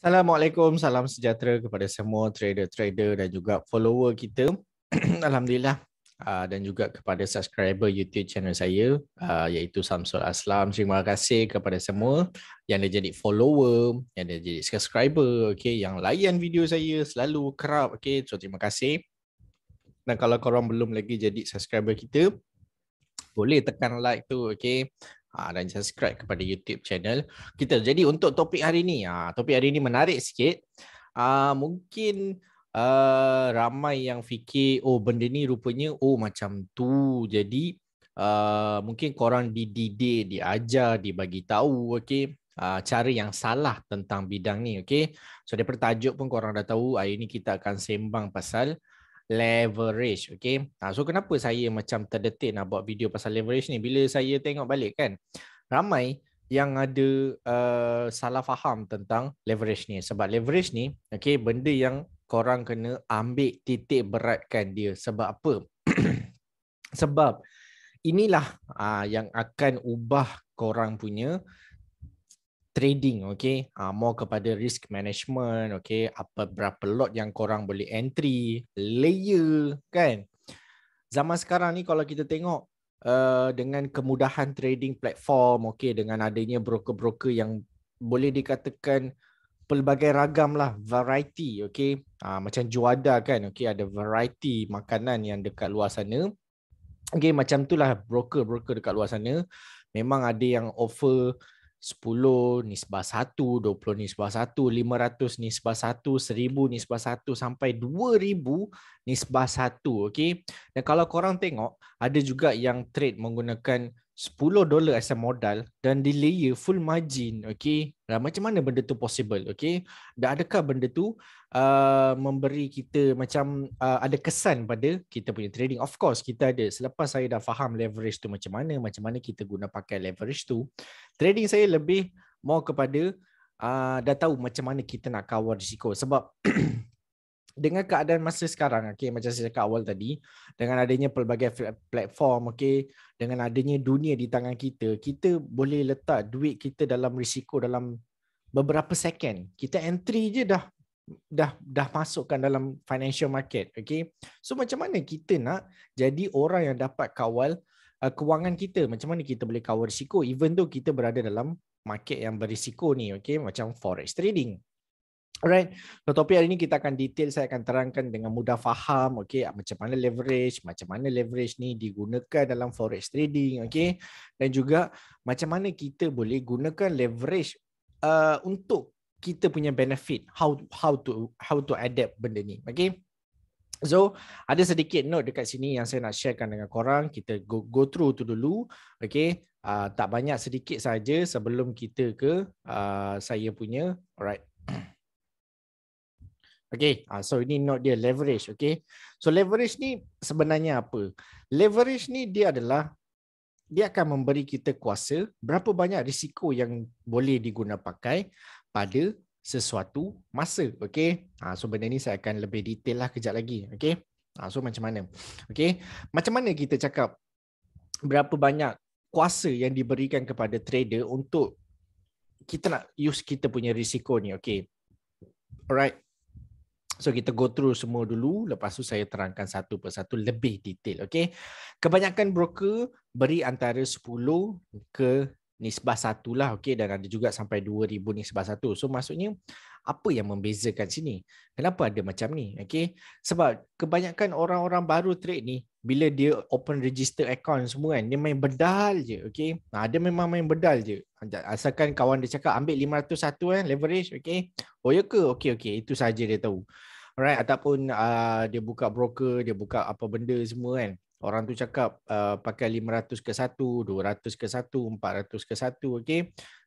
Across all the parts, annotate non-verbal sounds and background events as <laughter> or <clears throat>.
Assalamualaikum, salam sejahtera kepada semua trader-trader dan juga follower kita. <clears throat> Alhamdulillah. Ah, dan juga kepada subscriber YouTube channel saya ah, iaitu Samsul Aslam. Terima kasih kepada semua yang dah jadi follower, yang dah jadi subscriber, okay, yang layan video saya selalu kerap. Okay, so terima kasih. Dan kalau korang belum lagi jadi subscriber kita, boleh tekan like tu. Okay. Ha, dan subscribe kepada YouTube channel kita. Jadi untuk topik hari ni, ha, topik hari ni menarik sikit. Ha, mungkin ramai yang fikir, oh benda ni rupanya, oh macam tu. Jadi mungkin korang dididik, diajar, dibagi tahu, okay? cara yang salah tentang bidang ni. Okay? So daripada tajuk pun korang dah tahu, hari ni kita akan sembang pasal leverage okay. ha, so kenapa saya macam terdetik nak buat video pasal leverage ni bila saya tengok balik kan ramai yang ada uh, salah faham tentang leverage ni sebab leverage ni okay, benda yang korang kena ambil titik beratkan dia sebab apa <clears throat> sebab inilah uh, yang akan ubah korang punya trading okay uh, more kepada risk management okay apa berapa lot yang korang boleh entry layer kan zaman sekarang ni kalau kita tengok uh, dengan kemudahan trading platform okay dengan adanya broker-broker yang boleh dikatakan pelbagai ragam lah variety okay uh, macam juada kan okay ada variety makanan yang dekat luar sana okay macam itulah broker-broker dekat luar sana memang ada yang offer 10 nisbah 1, 20 nisbah 1, 500 nisbah 1, 1000 nisbah 1 sampai 2000 nisbah 1. Okay? Dan kalau korang tengok, ada juga yang trade menggunakan 10 dolar asal modal dan di layer full margin okey ah, macam mana benda tu possible okey dan adakah benda tu uh, memberi kita macam uh, ada kesan pada kita punya trading of course kita ada selepas saya dah faham leverage tu macam mana macam mana kita guna pakai leverage tu trading saya lebih more kepada uh, dah tahu macam mana kita nak cover risiko sebab <clears throat> dengan keadaan masa sekarang okey macam saya cakap awal tadi dengan adanya pelbagai platform okey dengan adanya dunia di tangan kita kita boleh letak duit kita dalam risiko dalam beberapa second kita entry je dah dah dah masukkan dalam financial market okey so macam mana kita nak jadi orang yang dapat kawal uh, kewangan kita macam mana kita boleh kawal risiko even though kita berada dalam market yang berisiko ni okey macam forex trading Alright, so topik hari ini kita akan detail, saya akan terangkan dengan mudah faham Okey. macam mana leverage, macam mana leverage ni digunakan dalam forex trading Okey. dan juga macam mana kita boleh gunakan leverage uh, untuk kita punya benefit how how to how to adapt benda ni okey so ada sedikit note dekat sini yang saya nak sharekan dengan korang kita go go through tu dulu okey uh, tak banyak sedikit saja sebelum kita ke uh, saya punya alright Okay, ah, so ini not dia leverage. Okay, so leverage ni sebenarnya apa? Leverage ni dia adalah dia akan memberi kita kuasa berapa banyak risiko yang boleh diguna pakai pada sesuatu masa. Okay, ah, so benda ni saya akan lebih detail lah kejap lagi. Okay, ah, so macam mana? Okay, macam mana kita cakap berapa banyak kuasa yang diberikan kepada trader untuk kita nak use kita punya risiko ni. Okay, alright. So kita go through semua dulu lepas tu saya terangkan satu persatu lebih detail Okay, Kebanyakan broker beri antara 10 ke nisbah satu lah Okay, dan ada juga sampai 2000 nisbah satu. So maksudnya apa yang membezakan sini? Kenapa ada macam ni? Okay, Sebab kebanyakan orang-orang baru trade ni bila dia open register account semua kan dia main bedal je Okay, Nah, ha, dia memang main bedal je. Asalkan kawan dia cakap ambil 501 kan eh, leverage okey. Oh ya ke? Okey okey itu saja dia tahu. Alright ataupun uh, dia buka broker, dia buka apa benda semua kan. Orang tu cakap uh, pakai 500 ke 1, 200 ke 1, 400 ke 1, okey.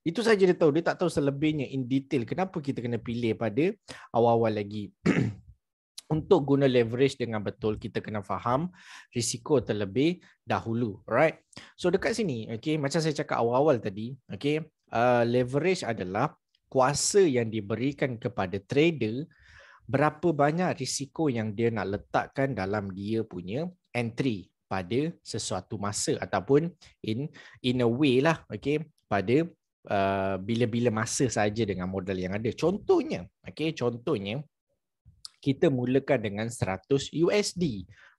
Itu saja dia tahu, dia tak tahu selebihnya in detail kenapa kita kena pilih pada awal-awal lagi. <clears throat> Untuk guna leverage dengan betul, kita kena faham risiko terlebih dahulu. Alright. So dekat sini, okey, macam saya cakap awal-awal tadi, okey, uh, leverage adalah kuasa yang diberikan kepada trader berapa banyak risiko yang dia nak letakkan dalam dia punya entry pada sesuatu masa ataupun in in a way lah okey pada uh, bila-bila masa saja dengan modal yang ada contohnya okey contohnya kita mulakan dengan 100 USD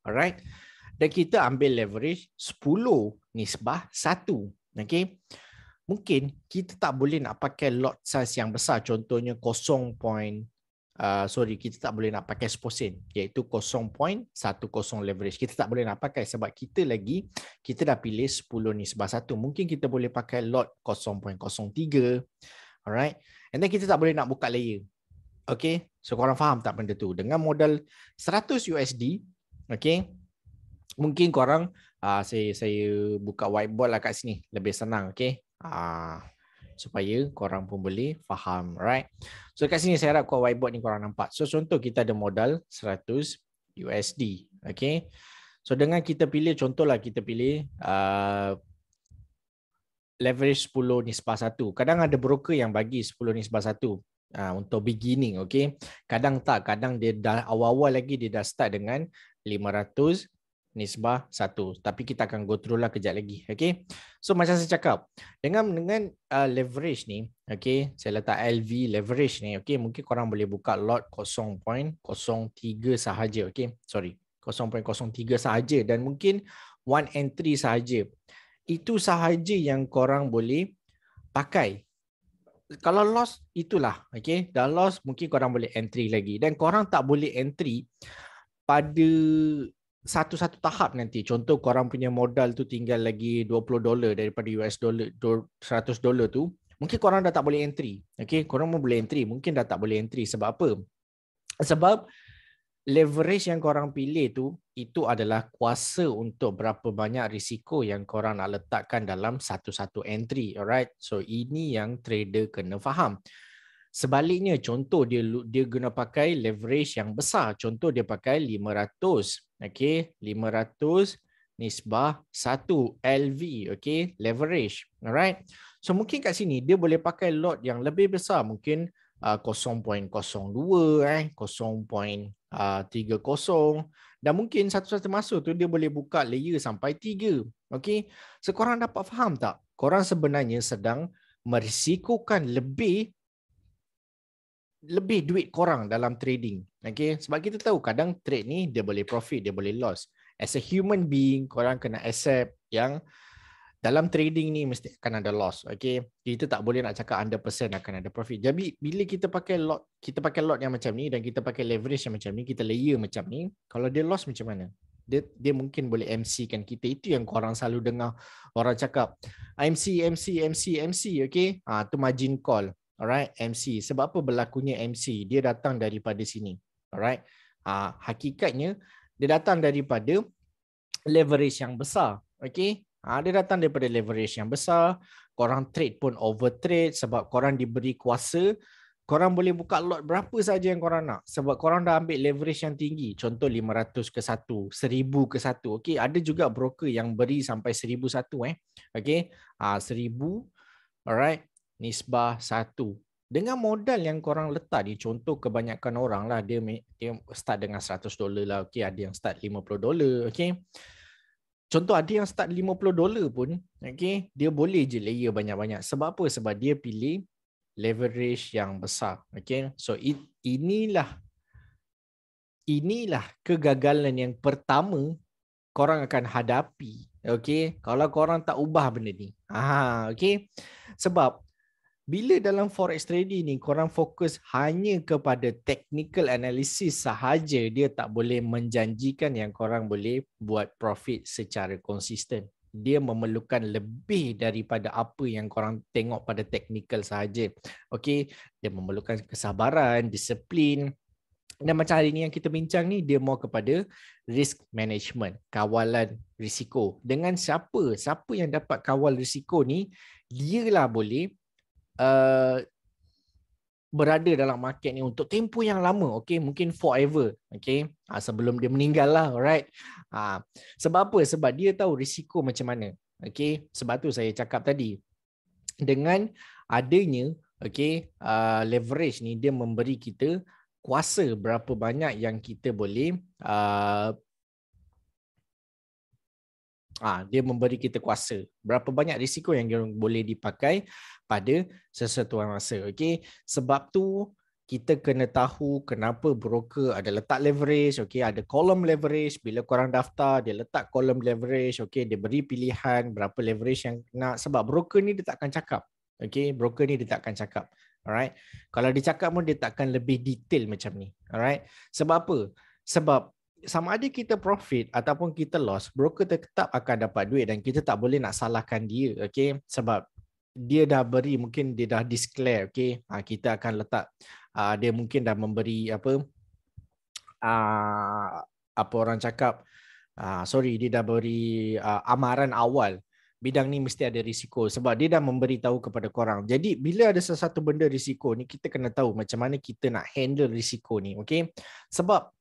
alright dan kita ambil leverage 10 nisbah 1 okey mungkin kita tak boleh nak pakai lot size yang besar contohnya Ah, sorry kita tak boleh nak pakai 10% iaitu 0.10 leverage kita tak boleh nak pakai sebab kita lagi kita dah pilih 10 ni sebab satu mungkin kita boleh pakai lot 0.03 alright and then kita tak boleh nak buka layer okay so korang faham tak benda tu dengan modal 100 USD okay mungkin korang uh, saya saya buka whiteboard lah kat sini lebih senang okay uh, supaya korang pun boleh faham, right? So kat sini saya harap kau whiteboard ni korang nampak. So contoh kita ada modal 100 USD, okay? So dengan kita pilih contohlah kita pilih uh, leverage 10 nisbah 1. Kadang ada broker yang bagi 10 nisbah 1 uh, untuk beginning. Okay. Kadang tak. Kadang dia dah awal-awal lagi dia dah start dengan nisbah satu. Tapi kita akan go through lah kejap lagi. Okay. So macam saya cakap, dengan dengan uh, leverage ni, okay, saya letak LV leverage ni, okay, mungkin korang boleh buka lot 0.03 sahaja. Okay, sorry. 0.03 sahaja dan mungkin one entry sahaja. Itu sahaja yang korang boleh pakai. Kalau loss, itulah. Okay. Dah loss, mungkin korang boleh entry lagi. Dan korang tak boleh entry pada satu-satu tahap nanti contoh korang punya modal tu tinggal lagi 20 dolar daripada US dollar 100 dollar tu mungkin korang dah tak boleh entry okey korang mau boleh entry mungkin dah tak boleh entry sebab apa sebab leverage yang korang pilih tu itu adalah kuasa untuk berapa banyak risiko yang korang nak letakkan dalam satu-satu entry alright so ini yang trader kena faham Sebaliknya contoh dia dia guna pakai leverage yang besar. Contoh dia pakai 500. Okey, 500 nisbah 1 LV, okey, leverage. Alright. So mungkin kat sini dia boleh pakai lot yang lebih besar, mungkin uh, 0.02 eh, 0.30 uh, dan mungkin satu-satu masuk tu dia boleh buka layer sampai tiga okay So korang dapat faham tak? Korang sebenarnya sedang merisikokan lebih lebih duit korang dalam trading. Okay? Sebab kita tahu kadang trade ni dia boleh profit, dia boleh loss. As a human being, korang kena accept yang dalam trading ni mesti akan ada loss. Okay? Kita tak boleh nak cakap 100% akan ada profit. Jadi bila kita pakai lot kita pakai lot yang macam ni dan kita pakai leverage yang macam ni, kita layer macam ni, kalau dia loss macam mana? Dia, dia mungkin boleh MC-kan kita. Itu yang korang selalu dengar orang cakap. MC, MC, MC, MC. Okay? Ha, tu margin call. Alright, MC. Sebab apa berlakunya MC? Dia datang daripada sini. Alright. Ah uh, hakikatnya dia datang daripada leverage yang besar. Okey, Ah uh, dia datang daripada leverage yang besar. Korang trade pun over trade sebab korang diberi kuasa. Korang boleh buka lot berapa saja yang korang nak sebab korang dah ambil leverage yang tinggi. Contoh 500 ke 1, 1000 ke 1. Okey, Ada juga broker yang beri sampai 1001 eh. okey, Ah uh, 1000 Alright, nisbah satu. Dengan modal yang korang letak ni, contoh kebanyakan orang lah, dia, dia start dengan seratus dolar lah, okay, ada yang start lima puluh dolar. Okay. Contoh ada yang start lima puluh dolar pun, okay, dia boleh je layer banyak-banyak. Sebab apa? Sebab dia pilih leverage yang besar. Okay. So it, inilah inilah kegagalan yang pertama korang akan hadapi. Okay. Kalau korang tak ubah benda ni. Aha, okay. Sebab bila dalam forex trading ni korang fokus hanya kepada technical analysis sahaja dia tak boleh menjanjikan yang korang boleh buat profit secara konsisten dia memerlukan lebih daripada apa yang korang tengok pada technical sahaja okey dia memerlukan kesabaran disiplin dan macam hari ni yang kita bincang ni dia mau kepada risk management kawalan risiko dengan siapa siapa yang dapat kawal risiko ni dia lah boleh Uh, berada dalam market ni untuk tempoh yang lama okey mungkin forever okey ha, ah, sebelum dia meninggal lah alright ha, sebab apa sebab dia tahu risiko macam mana okey sebab tu saya cakap tadi dengan adanya okey uh, ah, leverage ni dia memberi kita kuasa berapa banyak yang kita boleh uh, ha, dia memberi kita kuasa berapa banyak risiko yang boleh dipakai pada sesuatu masa okey sebab tu kita kena tahu kenapa broker ada letak leverage okey ada kolom leverage bila korang daftar dia letak kolom leverage okey dia beri pilihan berapa leverage yang nak sebab broker ni dia takkan cakap okey broker ni dia takkan cakap alright kalau dia cakap pun dia takkan lebih detail macam ni alright sebab apa sebab sama ada kita profit ataupun kita loss, broker tetap akan dapat duit dan kita tak boleh nak salahkan dia, okay? Sebab dia dah beri, mungkin dia dah declare, okay? Ha, kita akan letak, uh, dia mungkin dah memberi apa, uh, apa orang cakap, uh, sorry, dia dah beri uh, amaran awal. Bidang ni mesti ada risiko sebab dia dah memberitahu kepada korang. Jadi bila ada sesuatu benda risiko ni, kita kena tahu macam mana kita nak handle risiko ni, okay? Sebab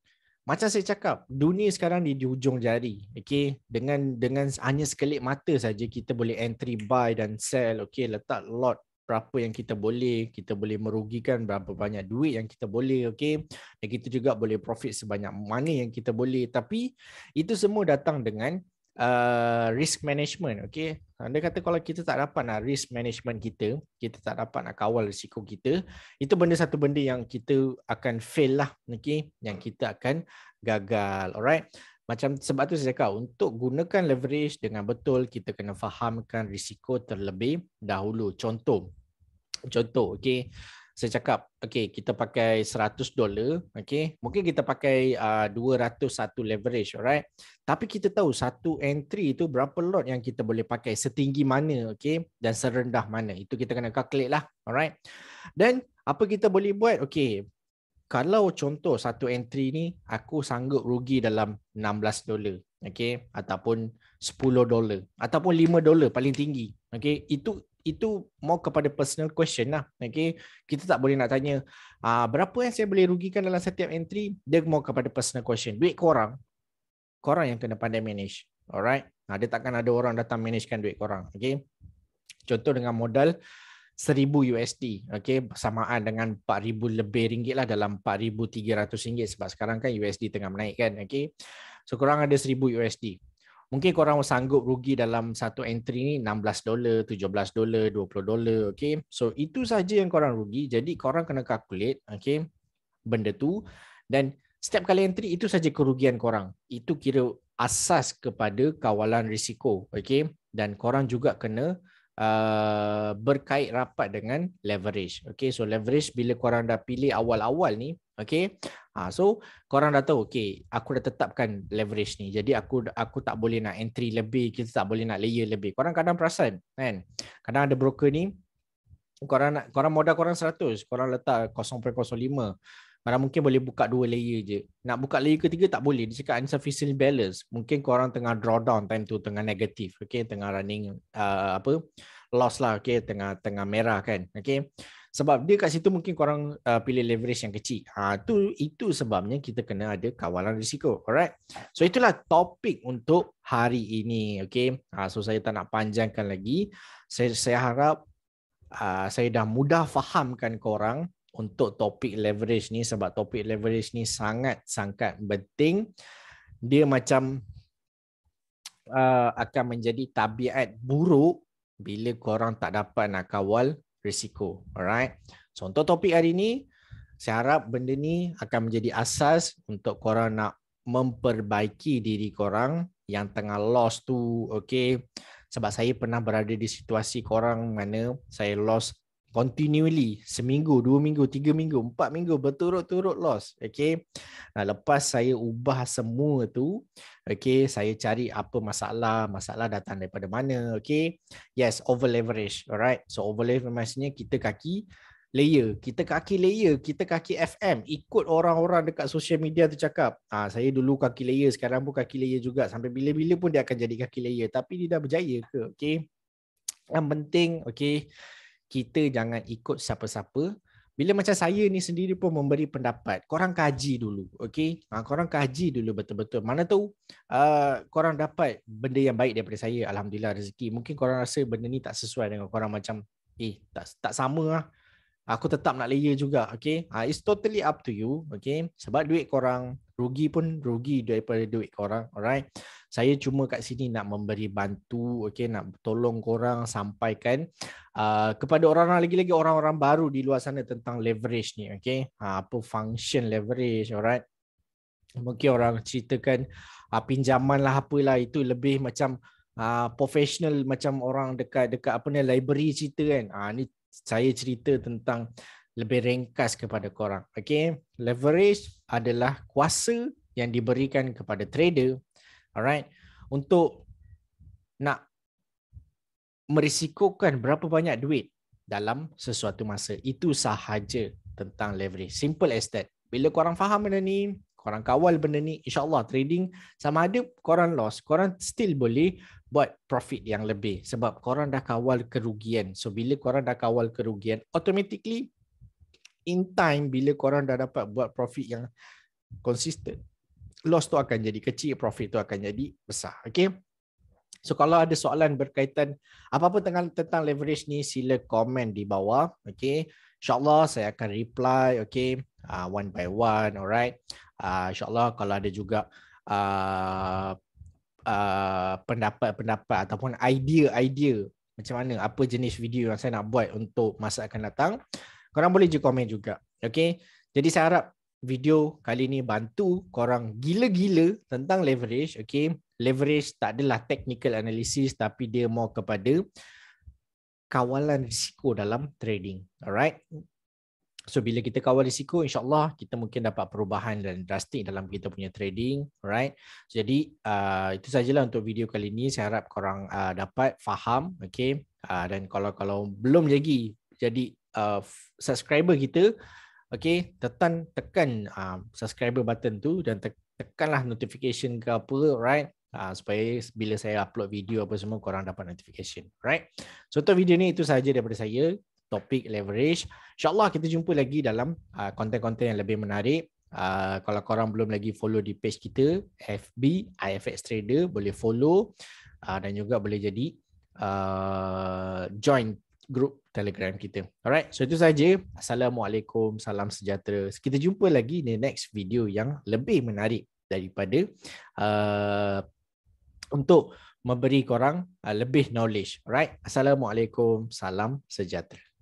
macam saya cakap dunia sekarang di, di ujung jari okey dengan dengan hanya sekelip mata saja kita boleh entry buy dan sell okey letak lot berapa yang kita boleh kita boleh merugikan berapa banyak duit yang kita boleh okey dan kita juga boleh profit sebanyak mana yang kita boleh tapi itu semua datang dengan Uh, risk management. Okay. Anda uh, kata kalau kita tak dapat nak risk management kita, kita tak dapat nak kawal risiko kita, itu benda satu benda yang kita akan fail lah. Okay. Yang kita akan gagal. Alright. Macam sebab tu saya cakap untuk gunakan leverage dengan betul kita kena fahamkan risiko terlebih dahulu. Contoh. Contoh. Okay saya cakap okey kita pakai 100 dolar okey mungkin kita pakai uh, ah, 201 leverage alright tapi kita tahu satu entry itu berapa lot yang kita boleh pakai setinggi mana okey dan serendah mana itu kita kena calculate lah alright Dan apa kita boleh buat okey kalau contoh satu entry ni aku sanggup rugi dalam 16 dolar okey ataupun 10 dolar ataupun 5 dolar paling tinggi okey itu itu more kepada personal question lah. Okay. Kita tak boleh nak tanya uh, berapa yang saya boleh rugikan dalam setiap entry. Dia more kepada personal question. Duit korang. Korang yang kena pandai manage. Alright. Nah, dia takkan ada orang datang managekan duit korang. Okay. Contoh dengan modal seribu USD. Okay. Samaan dengan empat ribu lebih ringgit lah dalam empat ribu tiga ratus ringgit. Sebab sekarang kan USD tengah menaik kan. Okay. So korang ada 1000 USD mungkin korang sanggup rugi dalam satu entry ni 16 dolar, 17 dolar, 20 dolar, okey. So itu saja yang korang rugi. Jadi korang kena calculate, okay? benda tu dan setiap kali entry itu saja kerugian korang. Itu kira asas kepada kawalan risiko, okay? Dan korang juga kena uh, berkait rapat dengan leverage. Okay, so leverage bila korang dah pilih awal-awal ni, okay, ha, so korang dah tahu, okay, aku dah tetapkan leverage ni. Jadi aku aku tak boleh nak entry lebih, kita tak boleh nak layer lebih. Korang kadang perasan, kan? Kadang ada broker ni, korang nak, korang modal korang 100, korang letak 0.05 mana mungkin boleh buka dua layer je. Nak buka layer ketiga tak boleh. Dia cakap insufficient balance. Mungkin korang tengah drawdown time tu tengah negatif. Okay, tengah running uh, apa loss lah. Okay, tengah tengah merah kan. Okay. Sebab dia kat situ mungkin korang uh, pilih leverage yang kecil. Ha, tu, itu sebabnya kita kena ada kawalan risiko. Alright. So itulah topik untuk hari ini. Okay. Ha, so saya tak nak panjangkan lagi. Saya, saya harap Uh, saya dah mudah fahamkan korang untuk topik leverage ni sebab topik leverage ni sangat sangat penting dia macam uh, akan menjadi tabiat buruk bila korang tak dapat nak kawal risiko alright so topik hari ni saya harap benda ni akan menjadi asas untuk korang nak memperbaiki diri korang yang tengah loss tu okey sebab saya pernah berada di situasi korang mana saya lost continually seminggu, dua minggu, tiga minggu, empat minggu berturut-turut loss. Okay. Nah, lepas saya ubah semua tu, okay, saya cari apa masalah, masalah datang daripada mana. Okay. Yes, over leverage. Alright. So over leverage maksudnya kita kaki layer, kita kaki layer, kita kaki FM ikut orang-orang dekat social media tu cakap. Ah saya dulu kaki layer, sekarang pun kaki layer juga. Sampai bila-bila pun dia akan jadi kaki layer, tapi dia dah berjaya ke? Okey. Yang penting, okey, kita jangan ikut siapa-siapa. Bila macam saya ni sendiri pun memberi pendapat, korang kaji dulu, okay? Ha, korang kaji dulu betul-betul. Mana tahu uh, korang dapat benda yang baik daripada saya, alhamdulillah rezeki. Mungkin korang rasa benda ni tak sesuai dengan korang macam eh tak tak sama lah. Aku tetap nak layer juga, okay? Ha, it's totally up to you, okay? Sebab duit korang rugi pun rugi daripada duit korang, alright? saya cuma kat sini nak memberi bantu okay, nak tolong korang sampaikan uh, kepada orang-orang lagi-lagi orang-orang baru di luar sana tentang leverage ni okay, ha, apa function leverage alright mungkin orang ceritakan uh, pinjaman lah apa lah itu lebih macam uh, professional macam orang dekat dekat apa ni library cerita kan ha, ni saya cerita tentang lebih ringkas kepada korang. Okay. Leverage adalah kuasa yang diberikan kepada trader Alright. Untuk nak merisikokan berapa banyak duit dalam sesuatu masa. Itu sahaja tentang leverage. Simple as that. Bila korang faham benda ni, korang kawal benda ni, insyaAllah trading sama ada korang loss, korang still boleh buat profit yang lebih. Sebab korang dah kawal kerugian. So bila korang dah kawal kerugian, automatically in time bila korang dah dapat buat profit yang konsisten, loss tu akan jadi kecil, profit tu akan jadi besar. Okay. So kalau ada soalan berkaitan apa-apa tentang, tentang leverage ni, sila komen di bawah. Okay. InsyaAllah saya akan reply okay, uh, ah, one by one. Alright. Uh, InsyaAllah kalau ada juga uh, Uh, pendapat-pendapat ataupun idea-idea macam mana apa jenis video yang saya nak buat untuk masa akan datang korang boleh je komen juga okay jadi saya harap video kali ni bantu korang gila-gila tentang leverage. Okay. Leverage tak adalah technical analysis tapi dia more kepada kawalan risiko dalam trading. Alright. So bila kita kawal risiko insyaAllah kita mungkin dapat perubahan dan drastik dalam kita punya trading. Alright. Jadi uh, itu sajalah untuk video kali ni. Saya harap korang uh, dapat faham. Okay. Uh, dan kalau kalau belum lagi jadi uh, subscriber kita, Okay, tekan, tekan uh, subscriber button tu dan te- tekanlah notification ke apa, right? Uh, ah, supaya bila saya upload video apa semua, korang dapat notification, right? So, untuk video ni itu sahaja daripada saya. Topik leverage. InsyaAllah kita jumpa lagi dalam uh, konten-konten yang lebih menarik. Uh, kalau korang belum lagi follow di page kita, FB IFX Trader, boleh follow uh, dan juga boleh jadi uh, join group Telegram kita. Alright, so itu saja. Assalamualaikum, salam sejahtera. Kita jumpa lagi di next video yang lebih menarik daripada uh, untuk memberi korang uh, lebih knowledge. Alright, assalamualaikum, salam sejahtera.